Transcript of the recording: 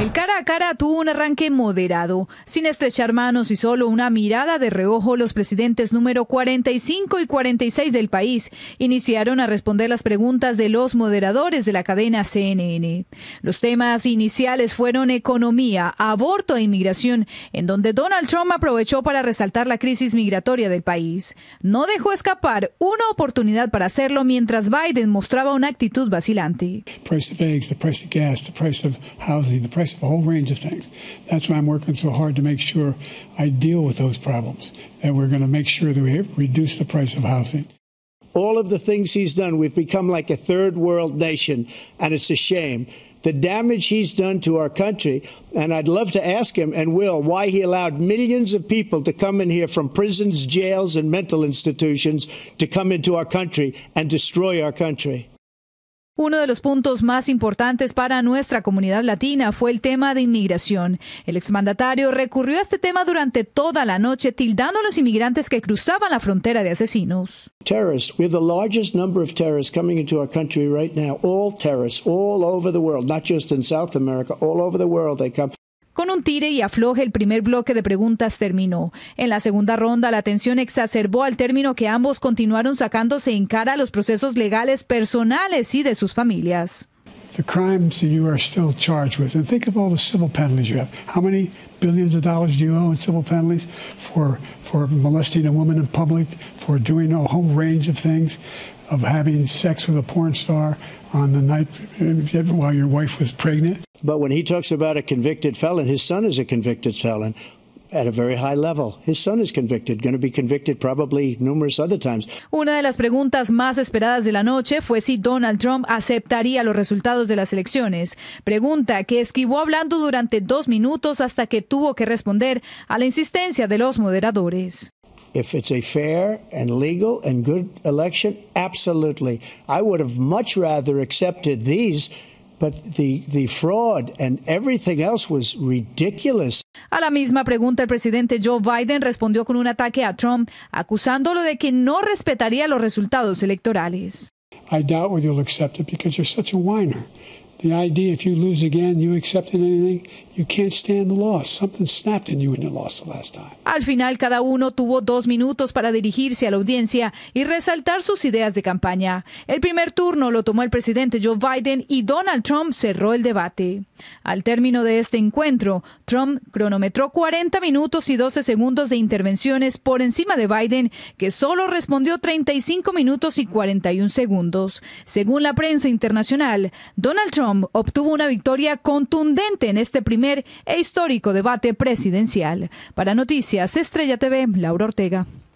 El cara a cara tuvo un arranque moderado. Sin estrechar manos y solo una mirada de reojo, los presidentes número 45 y 46 del país iniciaron a responder las preguntas de los moderadores de la cadena CNN. Los temas iniciales fueron economía, aborto e inmigración, en donde Donald Trump aprovechó para resaltar la crisis migratoria del país. No dejó escapar una oportunidad para hacerlo mientras Biden mostraba una actitud vacilante. of a whole range of things. That's why I'm working so hard to make sure I deal with those problems, and we're going to make sure that we reduce the price of housing. All of the things he's done, we've become like a third world nation, and it's a shame. The damage he's done to our country, and I'd love to ask him and will why he allowed millions of people to come in here from prisons, jails, and mental institutions to come into our country and destroy our country. Uno de los puntos más importantes para nuestra comunidad latina fue el tema de inmigración. El exmandatario recurrió a este tema durante toda la noche, tildando a los inmigrantes que cruzaban la frontera de asesinos. all over the world, all over the world un tire y afloje, el primer bloque de preguntas terminó. En la segunda ronda, la tensión exacerbó al término que ambos continuaron sacándose en cara los procesos legales personales y de sus familias. The crimes that you are still charged with, and think of all the civil penalties you have. How many billions of dollars do you owe in civil penalties for for molesting a woman in public, for doing a whole range of things, of having sex with a porn star on the night uh, while your wife was pregnant? But when he talks about a convicted felon, his son is a convicted felon at a very high level. His son is convicted, going to be convicted probably numerous other times. Una de las preguntas más esperadas de la noche fue si Donald Trump aceptaría los resultados de las elecciones. Pregunta que esquivó hablando durante dos minutos hasta que tuvo que responder a la insistencia de los moderadores. If it's a fair and legal and good election, absolutely. I would have much rather accepted these a la misma pregunta, el presidente Joe Biden respondió con un ataque a Trump, acusándolo de que no respetaría los resultados electorales. Al final, cada uno tuvo dos minutos para dirigirse a la audiencia y resaltar sus ideas de campaña. El primer turno lo tomó el presidente Joe Biden y Donald Trump cerró el debate. Al término de este encuentro, Trump cronometró 40 minutos y 12 segundos de intervenciones por encima de Biden, que solo respondió 35 minutos y 41 segundos. Según la prensa internacional, Donald Trump obtuvo una victoria contundente en este primer e histórico debate presidencial. Para Noticias Estrella TV, Laura Ortega.